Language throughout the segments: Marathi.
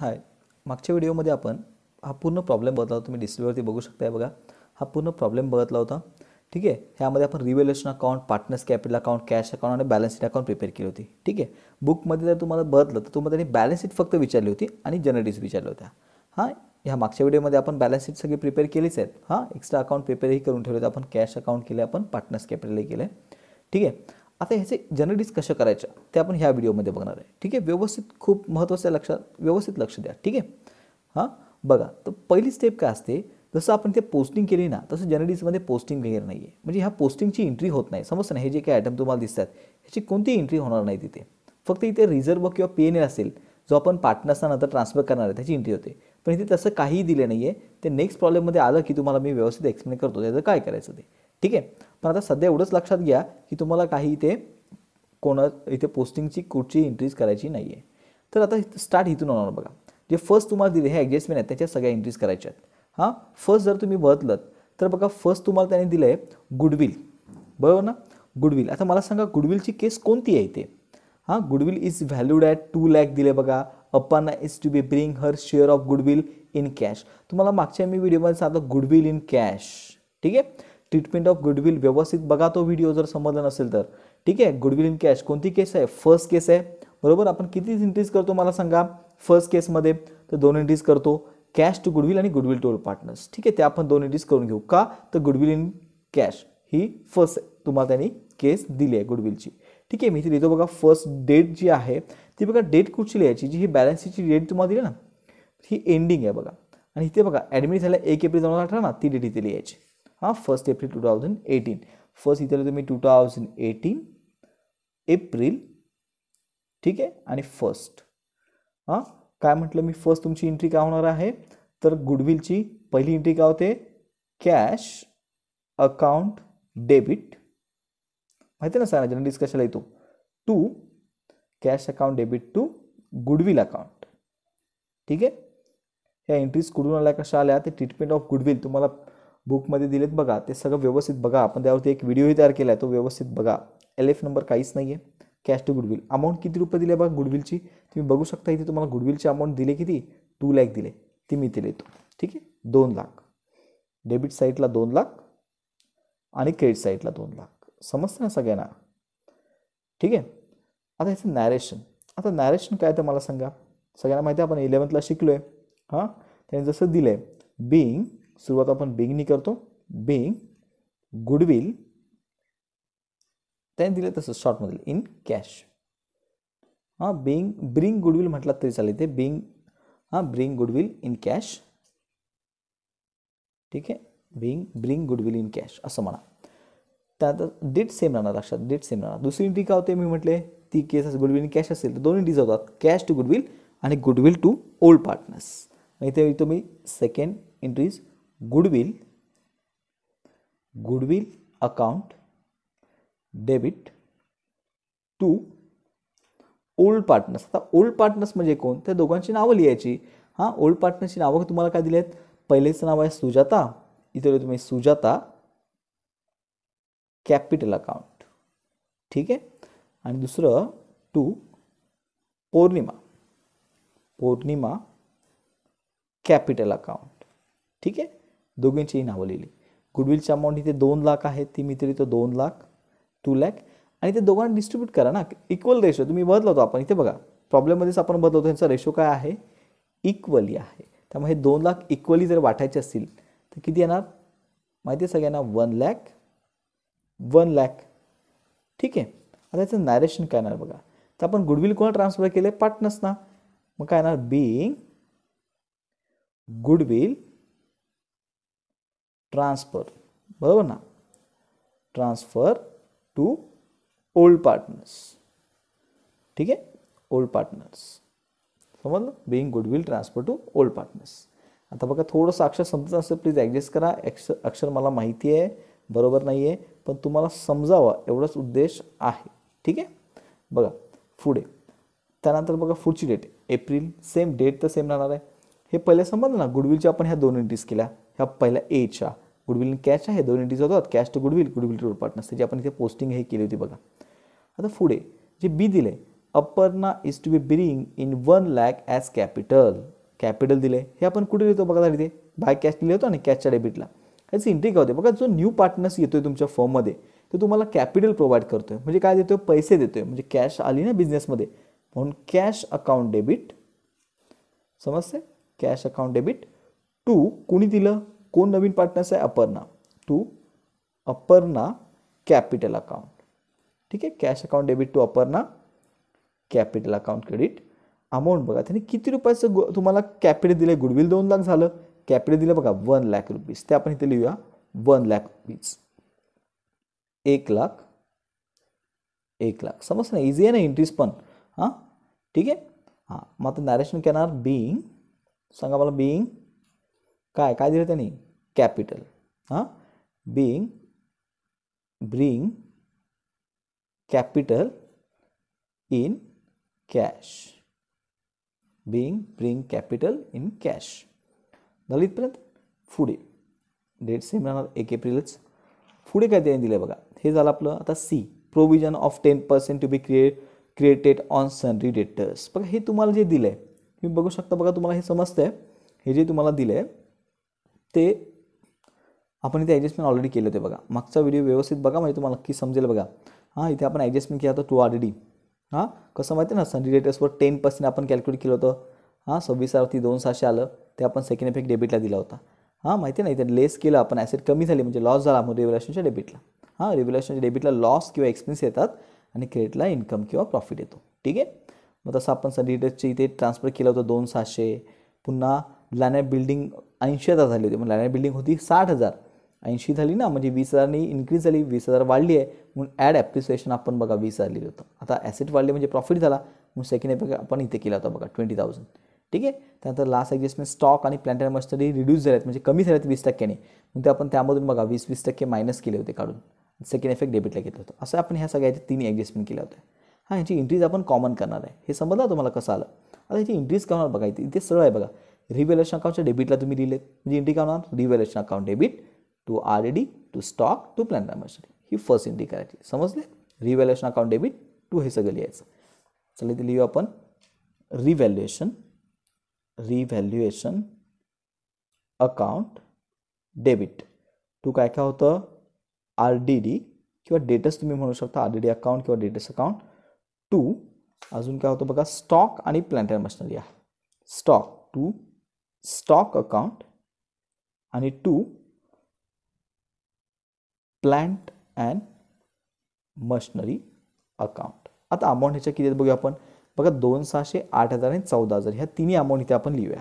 हाय मागच्या व्हिडिओमध्ये आपण हा पूर्ण प्रॉब्लेम बघितला होता तुम्ही डिस्प्लेवरती बघू शकताय बघा हा पूर्ण प्रॉब्लेम बघतला होता ठीक आहे ह्यामध्ये आपण revaluation account partners capital account cash account आणि बॅलन्स शीट अकाउंट प्रिपेअर केली होती ठीक आहे बुकमध्ये जर तुम्हाला बघतलं तर तुम्हाला त्यांनी बॅलन्स शीट फक्त विचारली होती आणि जनरलीज विचारल्या होत्या हां ह्या मागच्या व्हिडिओमध्ये आपण बॅलन्स शीट सगळी प्रिपेअर केलीच आहेत हां एक्स्ट्रा अकाउंट प्रिपेअरही करून ठेवले होते आपण कॅश अकाउंट केले आपण पार्टनर्स कॅपिटलही केले ठीक आहे आता ह्याचे जर्नलिस्ट कशा करायचं ते आपण ह्या व्हिडिओमध्ये बघणार आहे ठीक आहे व्यवस्थित खूप महत्त्वाचं लक्षात व्यवस्थित लक्ष द्या ठीक आहे हां बघा तर पहिली स्टेप काय असते जसं आपण ते पोस्टिंग केली ना तसं जर्नलिस्टमध्ये पोस्टिंग घेणार नाही आहे म्हणजे ह्या पोस्टिंगची एंट्री होत नाही समजतं नाही हे जे काही आयटम तुम्हाला दिसतात ह्याची कोणती एंट्री होणार नाही तिथे फक्त इथे रिझर्व किंवा पी एन एल असेल जो आपण पार्टनर्सना नंतर ट्रान्सफर करणार आहे त्याची एंट्री होते पण इथे तसं काहीही दिले नाही आहे ते नेक्स्ट प्रॉब्लेममध्ये आलं की तुम्हाला मी व्यवस्थित एक्सप्लेन करतो त्याचं काय करायचं ते ठीक आहे पण आता सध्या एवढंच लक्षात घ्या की तुम्हाला काही इथे कोणा इथे पोस्टिंगची कुठची इंट्रीज करायची नाही आहे तर आता स्टार्ट इथून होणार बघा जे फर्स्ट तुम्हाला दिले हे ॲडजस्टमेंट आहेत त्याच्या सगळ्या इंट्रीज करायच्या आहेत हां फर्स्ट जर तुम्ही बदलत तर बघा फर्स्ट तुम्हाला त्याने दिलं आहे गुडविल बरोबर ना गुडविल आता मला सांगा गुडविलची केस कोणती आहे इथे हां goodwill is valued at two lakh दिले बघा अपांना is to be bring her share of goodwill in cash तुम्हाला मागच्या मी व्हिडिओमध्ये सांगतो गुडविल इन कॅश ठीक आहे ट्रीटमेंट ऑफ गुडविल व्यवस्थित बघा तो व्हिडिओ जर समजला नसेल तर ठीक आहे गुडविल इन कॅश कोणती केस आहे फर्स्ट केस आहे बरोबर आपण किती एंट्रीज करतो मला सांगा फर्स्ट केसमध्ये तर दोन एंट्रीज करतो कॅश टू गुडविल आणि गुडविल टू ओल्ड पार्टनर्स ठीक आहे ते आपण दोन एंट्रीज करून घेऊ का तर गुडविल इन कॅश ही फर्स्ट तुम्हाला त्यांनी केस दिली आहे गुडविलची ठीक आहे मी इथे लिहितो बघा फर्स्ट डेट जी आहे ती बघा डेट कुठची लिहायची जी ही बॅलन्सची डेट तुम्हाला दिली ना ही एंडिंग आहे बघा आणि इथे बघा ॲडमिट झाल्या एक एप्रिल दोन हजार अठरा ना ती डेट इथे लिहायची हां first April two thousand eighteen first इथे तुम्ही टू थाउजंड एटीन एप्रिल ठीक आहे आणि फर्स्ट हां काय म्हटलं मी फर्स्ट तुमची एंट्री काय होणार आहे तर गुडविलची पहिली एंट्री काय होते कॅश अकाउंट डेबिट माहिती ना सर जनरल डिस्कशन येतो to cash account debit to goodwill account ठीक आहे ह्या एंट्रीज कुठून आल्या कशा आल्या ते ट्रीटमेंट ऑफ गुडविल तुम्हाला बुकमध्ये दिलेत बघा ते सगळं व्यवस्थित बघा आपण त्यावरती एक व्हिडिओही तयार केला आहे तो व्यवस्थित बघा एल एफ नंबर काहीच नाही आहे कॅश टू गुडविल अमाऊंट किती रुपये दिले बघा गुडविलची तुम्ही बघू शकता इथे तुम्हाला गुडविलची अमाऊंट दिले किती टू लॅक दिले ती मी इथे देतो ठीक आहे दोन लाख डेबिट साईडला दोन लाख आणि क्रेडिट साईडला दोन लाख समजतं ना सगळ्यांना ठीक आहे आता याचं नॅरेशन आता नॅरेशन काय तर मला सांगा सगळ्यांना माहिती आहे आपण इलेवन्थला शिकलो आहे हां त्याने जसं दिलं आहे बिईंग सुरुवात आपण बिंगनी करतो बिंग गुडविल त्याने दिलं तसं शॉर्टमधील इन कॅश हां बिंग ब्रिंग गुडविल म्हटलात तरी चालेल ते बिंग हां ब्रिंग गुडविल इन कॅश ठीक आहे being bring goodwill in cash असं म्हणा त्यात डेट सेम राहणार लक्षात डेट सेम राहणार दुसरी इंट्री का होते मी म्हटले ती केस असेल गुडविल इन कॅश असेल तर दोन्ही डीज होतात कॅश टू गुडविल आणि गुडविल टू ओल्ड पार्टनर्स मग इथे तुम्ही second entries goodwill goodwill account debit to old partners आता ओल्ड पार्टनर्स म्हणजे कोण त्या दोघांची नावं लिहायची हां ओल्ड पार्टनरची नावं तुम्हाला काय दिली आहेत पहिलेचं नाव आहे सुजाता इतर तुम्ही सुजाता कॅपिटल अकाउंट ठीक आहे आणि दुसरं to Purnima Purnima capital account ठीक आहे दोघींचीही नावं लिहिली गुडविलची अमाऊंट इथे दोन लाख आहे ती मी तरी तो दोन लाख टू लॅक आणि ते दोघांना डिस्ट्रीब्यूट करा ना इक्वल रेशो तुम्ही बदलवतो आपण इथे बघा प्रॉब्लेममध्येच आपण बदलवतो त्यांचा रेशो काय आहे इक्वली आहे त्यामुळे हे दोन लाख इक्वली जर वाटायचे असतील तर किती येणार माहिती आहे सगळ्यांना वन लॅक वन लॅक ठीक आहे आता याचं नॅरेशन काय येणार बघा तर आपण गुडविल कोणा ट्रान्सफर केले पार्टनर्सना मग काय येणार बीइंग गुडविल ट्रान्सफर बरोबर ना ट्रान्सफर टू ओल्ड पार्टनर्स ठीक आहे ओल्ड पार्टनर्स समजलं being goodwill transfer to old partners आता बघा थोडंसं अक्षर समजत असेल प्लीज ॲडजस्ट करा अक्षर अक्षर मला माहिती आहे बरोबर नाही आहे पण तुम्हाला समजावं एवढाच उद्देश आहे ठीक आहे बघा पुढे त्यानंतर बघा पुढची डेट एप्रिल सेम डेट तर सेम राहणार आहे हे पहिले समजलं ना गुडविलच्या आपण ह्या दोन एंट्रीज केल्या ह्या पहिल्या एच्या गुडविल आणि कॅश आहे दोन एंटीज होतात cash to goodwill goodwill to old partners त्याची आपण इथे पोस्टिंग हे केली होती बघा आता पुढे जे बी दिले Aparna is to be bring in one lakh as capital capital दिले हे आपण कुठे लिहितो बघा ते बाय कॅश लिहिले होतो आणि कॅशच्या डेबिटला ह्याची इंट्री काय होते बघा जो न्यू पार्टनर्स येतो आहे तुमच्या फॉर्ममध्ये तो तुम्हाला कॅपिटल प्रोव्हाइड करतो आहे म्हणजे काय देतो आहे पैसे देतो आहे म्हणजे कॅश आली ना बिझनेसमध्ये म्हणून कॅश अकाउंट डेबिट समजते कॅश अकाउंट डेबिट टू कुणी दिलं कोण नवीन पार्टनर्स आहे Aparna to Aparna capital account ठीक आहे cash account debit to Aparna capital account credit amount बघा त्यांनी किती रुपयाचं गु तुम्हाला कॅपिटल दिलं गुडविल दोन लाख झालं कॅपिटल दिलं बघा वन लाख रुपीज ते आपण इथे लिहूया वन लाख रुपीज एक लाख एक लाख समज ना इझी आहे ना इंट्रीज पण हां ठीक आहे हां मग आता नॅरेशन कॅन आर सांगा मला बिईंग काय काय दिलं त्यांनी कॅपिटल हां being bring capital in cash being bring capital in cash झालं इथपर्यंत पुढे डेट सेम राहणार एक एप्रिलच पुढे काय त्यांनी दिलं बघा हे झालं आपलं आता C provision of ten percent to be create created on sundry debtors बघा हे तुम्हाला जे दिलं आहे तुम्ही बघू शकता बघा तुम्हाला हे समजतं आहे हे जे तुम्हाला दिलं आहे ते आपण इथे ॲडजस्टमेंट ऑलरेडी केले होते बघा मागचा व्हिडिओ व्यवस्थित बघा म्हणजे तुम्हाला नक्की समजेल बघा हां इथे आपण ॲडजस्टमेंट केला होता टू आर डी हां कसं माहिती ना संडीडेटर्सवर टेन पर्सेंट आपण कॅल्क्युलेट केलं होतं हां सव्वीस ती दोन सहाशे आलं ते आपण सेकंड इफेक्ट डेबिटला दिला होता हां माहिती ना इथे लेस केलं आपण ॲसेट कमी झाली म्हणजे लॉस झाला मग रेव्हल्युशनच्या डेबिटला हां रेव्युलेशनच्या डेबिटला लॉस किंवा एक्सपेन्स येतात आणि क्रेडिटला इन्कम किंवा प्रॉफिट येतो ठीक आहे मग तसं आपण सनडी डेटर्सचे इथे ट्रान्सफर केलं होतं दोन सहाशे पुन्हा लाण्या बिल्डिंग ऐंशी हजार झाली होती मग लाण्या बिल्डिंग होती साठ हजार ऐंशी झाली ना म्हणजे वीस हजारनी इन्क्रीज झाली वीस हजार वाढली आहे म्हणून ॲड ॲप्रिसिएशन आपण बघा वीस हजार लिहिलं होतं आता ॲसेट वाढले म्हणजे प्रॉफिट झाला मग सेकंड इफेक्ट आपण इथे केला होता बघा ट्वेंटी थाउजंड ठीक आहे त्यानंतर लास्ट ॲडजस्टमेंट स्टॉक आणि प्लॅन्ट अँड मशनरी रिड्यूस झालेत म्हणजे कमी झालेत वीस टक्क्याने मग ते आपण त्यामधून बघा वीस वीस टक्के मायनस केले होते काढून सेकंड इफेक्ट डेबिटला घेतलं होतं असं आपण ह्या सगळ्याच्या तीन ॲडजस्टमेंट केल्या होत्या हां ह्याची इंट्रीज आपण कॉमन करणार आहे हे समजलं तुम्हाला कसं आलं आता ह्याची इंट्रीज करणार बघा इथे इथे सरळ आहे बघा रिव्हॅल्युएशन अकाउंटच्या डेबिटला तुम्ही लिहिलेत म्हणजे इंडिका होणार revaluation account debit to R D to stock to plant machinery ही फर्स्ट एंट्री करायची समजले रिव्हॅल्युएशन अकाउंट डेबिट टू हे सगळं लिहायचं चला इथे लिहू आपण revaluation revaluation account debit to काय काय होतं आर डी डी किंवा डेटस तुम्ही म्हणू शकता आर डी डी अकाउंट किंवा डेटस अकाउंट टू अजून काय होतं बघा स्टॉक आणि प्लॅन्टर मशनरी आहे स्टॉक टू स्टॉक अकाउंट आणि to plant and machinery account आता अमाऊंट ह्याच्या किती बघूया आपण बघा दोन सहाशे आठ हजार आणि चौदा हजार ह्या तिन्ही अमाऊंट इथे आपण लिहूया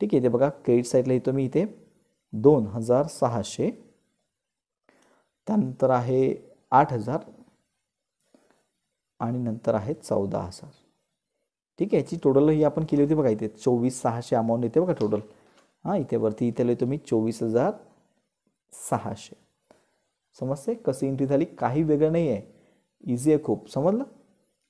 ठीक आहे ते बघा क्रेडिट साईडला येतो मी इथे दोन हजार सहाशे त्यानंतर आहे आठ हजार आणि नंतर आहे चौदा हजार ठीक आहे याची टोटल ही आपण केली होती बघा इथे चोवीस सहाशे अमाऊंट येते बघा टोटल हां इथे वरती इथे लिहितो मी चोवीस हजार सहाशे समजते कशी एंट्री झाली काही वेगळं नाही आहे इझी आहे खूप समजलं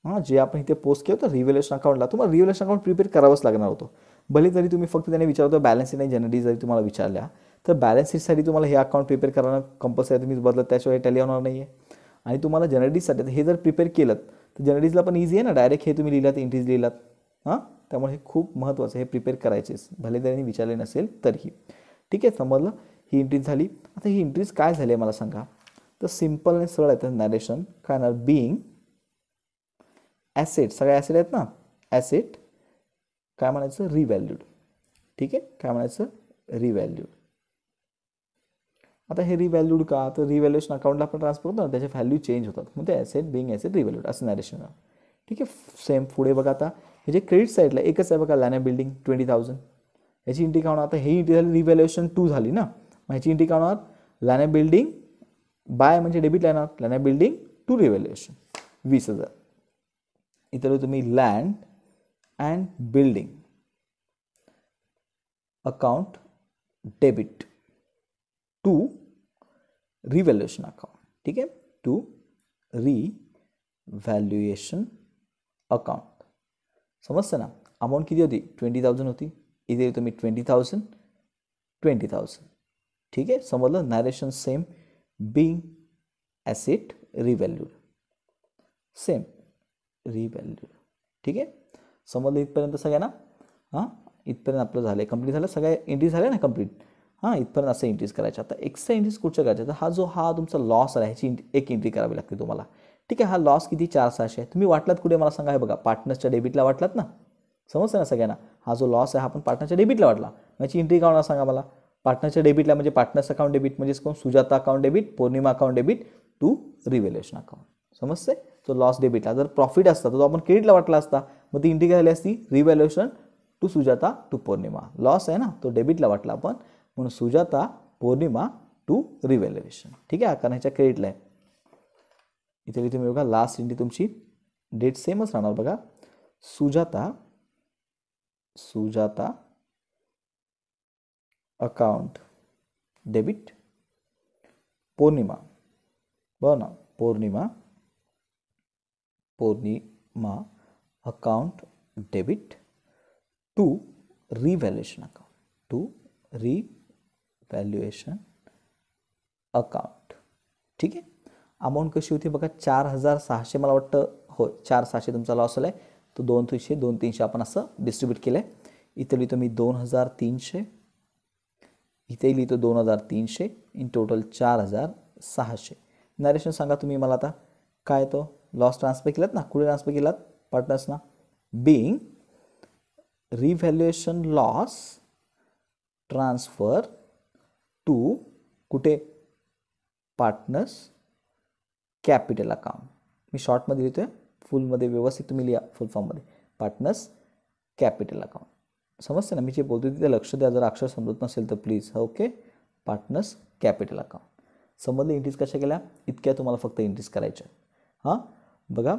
हां जे आपण इथे पोस्ट केलं होतं रिव्हॅल्युएशन अकाउंटला तुम्हाला रिव्हॅल्युएशन अकाउंट प्रिपेअर करावंच लागणार होतं भले जरी तुम्ही फक्त त्याने विचारतो बॅलन्स नाही जनरली जरी तुम्हाला विचारल्या तर बॅलन्स तुम्हाला हे अकाउंट प्रिपेअर करणं कंपल्सरी तुम्ही बदलत त्याशिवाय टॅली होणार नाही आहे आणि तुम्हाला जनरलीसाठी हे जर प्रिपेअर केलं तर जनरलीजला पण इझी आहे ना डायरेक्ट हे तुम्ही लिहिलात इंट्रीज लिहिलात हां त्यामुळे हे खूप महत्त्वाचं हे प्रिपेअर करायचेच भले त्यांनी विचारले नसेल तरीही ठीक आहे समजलं ही इंट्रीज झाली आता ही इंट्रीज काय झाली आहे मला सांगा तर सिम्पल आणि सरळ आहे तर नॅरेशन काय होणार बिईंग ॲसेट सगळ्या ॲसेट आहेत ना ॲसेट काय म्हणायचं रिव्हॅल्यूड ठीक आहे काय म्हणायचं रिव्हॅल्यूड आता हे रिव्हॅल्यूड का तर रिव्हॅल्युएशन अकाउंटला आपण ट्रान्सफर करतो ना त्याचे व्हॅल्यू चेंज होतात मग ते ॲसेट बिंग ॲसेट रिव्हॅल्यूड असं नॅरेशन ठीक आहे सेम पुढे बघा आता हे जे क्रेडिट साईडला एकच आहे बघा लॅना बिल्डिंग ट्वेंटी थाउजंड याची इंटी काउंट आता हे इंटी झाली रिव्हॅल्युएशन टू झाली ना मग ह्याची इंटी काउंट लॅना बिल्डिंग बाय म्हणजे डेबिट लाईन लॅना बिल्डिंग टू रिव्हॅल्युएशन वीस हजार इतर तुम्ही land and building account debit to revaluation account ठीक है टू री वैल्युएशन अकाउंट समझते ना अमाउंट कितनी होती ट्वेंटी थाउजेंड होती इधर तुम्हें तो ट्वेंटी थाउजेंड ट्वेंटी थाउजेंड ठीक है समझ लो narration same being asset revalued same revalued ठीक आहे समजलं इथपर्यंत सगळ्या ना हां इथपर्यंत आपलं कंप्लीट झालं एंट्री ना कंप्लीट हां इथपर्यंत असं एंट्रीज करायच्या आता एक्स्ट्रा एंट्रीज कुठच्या करायच्या तर हा जो हा तुमचा लॉस आहे ह्याची एक एंट्री करावी लागते तुम्हाला ठीक आहे हा लॉस किती चार सहाशे आहे तुम्ही वाटलात कुठे मला सांगा हे बघा पार्टनर्सच्या डेबिटला वाटलात ना समजतं ना सगळ्यांना हा जो लॉस आहे हा आपण पार्टनरच्या डेबिटला वाटला याची एंट्री होणार सांगा मला पार्टनरच्या डेबिटला म्हणजे पार्टनर्स अकाउंट डेबिट म्हणजेच कोण Sujata account debit Purnima account debit to revaluation account समजते तो लॉस डेबिटला जर प्रॉफिट असता तर तो आपण क्रेडिटला वाटला असता मग ती एंट्री झाली असती revaluation to Sujata to Purnima loss आहे ना तो डेबिटला वाटला आपण मन सुजाता पौर्णिमा टू रिव्हॅल्युएशन ठीक है कारण ह्याच्या क्रेडिट लाइन इथे लिहितो मी बघा लास्ट इंडी तुम्हारी डेट सेमच रह सुजाता सुजाता अकाउंट डेबिट पौर्णिमा बना ना Purnima Purnima account debit to revaluation account to revaluation account ठीक आहे अमाऊंट कशी होती बघा चार हजार सहाशे मला वाटतं हो चार सहाशे तुमचा लॉस आला आहे तो दोन तीनशे दोन तीनशे आपण असं डिस्ट्रीब्यूट केलं आहे इथे लिहितो मी दोन हजार तीनशे इथे लिहितो दोन हजार तीनशे इन टोटल चार हजार सहाशे नरेशन सांगा तुम्ही मला आता काय तो लॉस ट्रान्सफर केलात ना कुठे ट्रान्सफर केलात ना being revaluation loss transfer to कुठे पार्टनर्स कॅपिटल अकाउंट मी शॉर्टमध्ये लिहितो आहे फुलमध्ये व्यवस्थित तुम्ही लिहा फुल फॉर्ममध्ये पार्टनर्स कॅपिटल अकाउंट समजते ना मी जे बोलतो तिथे लक्ष द्या जर अक्षर समजत नसेल तर please okay partners capital account समजलं इंट्रीज कशा केल्या इतक्या तुम्हाला फक्त इंट्रीज करायच्या हां बघा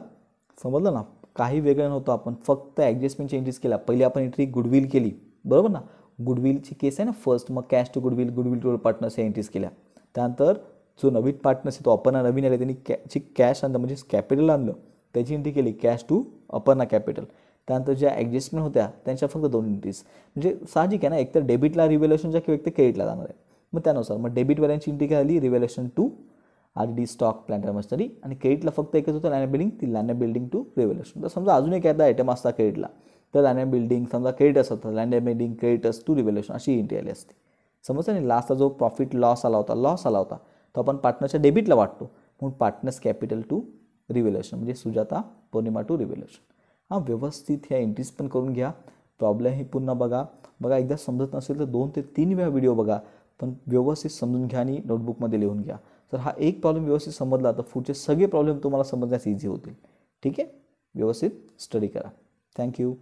समजलं ना काही वेगळं नव्हतं आपण फक्त ॲडजस्टमेंटची एंट्रीज केल्या पहिली आपण एंट्री गुडविल केली बरोबर ना गुडविलची केस आहे ना फर्स्ट मग cash to goodwill goodwill to partners या एंट्रीज केल्या त्यानंतर जो नवीन पार्टनर्स आहे तो अपर्णा नवीन आले त्यांनी कॅची कॅश आणलं म्हणजे कॅपिटल आणलं त्याची एंट्री केली कॅश टू अपर्णा कॅपिटल त्यानंतर ज्या ॲडजस्टमेंट होत्या त्यांच्या फक्त दोन एंट्रीज म्हणजे साहजिक आहे ना एकतर डेबिटला रिव्हॅल्युएशनच्या किंवा एकतर क्रेडिटला जाणार आहे मग त्यानुसार मग डेबिटवाल्यांची एंट्री काय झाली revaluation to R D stock plant and machinery आणि क्रेडिटला फक्त एकच होतं लॅन बिल्डिंग ती लॅन बिल्डिंग टू रिव्हॅल्युएशन तर समजा अजून एक एखादा आयटम असता क्रेडिटला तर लँड बिल्डिंग समजा क्रेडिटर्स होतं land building creditors to revaluation अशी एंट्री आली असते समजतं नाही लास्टचा जो प्रॉफिट लॉस आला होता लॉस आला होता तो आपण पार्टनरच्या डेबिटला वाटतो म्हणून पार्टनर्स कॅपिटल टू रिव्हॅल्युएशन म्हणजे सुजाता पौर्णिमा टू रिव्हॅल्युएशन हां व्यवस्थित ह्या एंट्रीज पण करून घ्या प्रॉब्लेम ही पुन्हा बघा बघा एकदा समजत नसेल तर दोन ते तीन वेळा व्हिडिओ बघा पण व्यवस्थित समजून घ्या आणि नोटबुकमध्ये लिहून घ्या तर हा एक प्रॉब्लेम व्यवस्थित समजला तर पुढचे सगळे प्रॉब्लेम तुम्हाला समजण्यास इझी होतील ठीक आहे व्यवस्थित स्टडी करा थँक्यू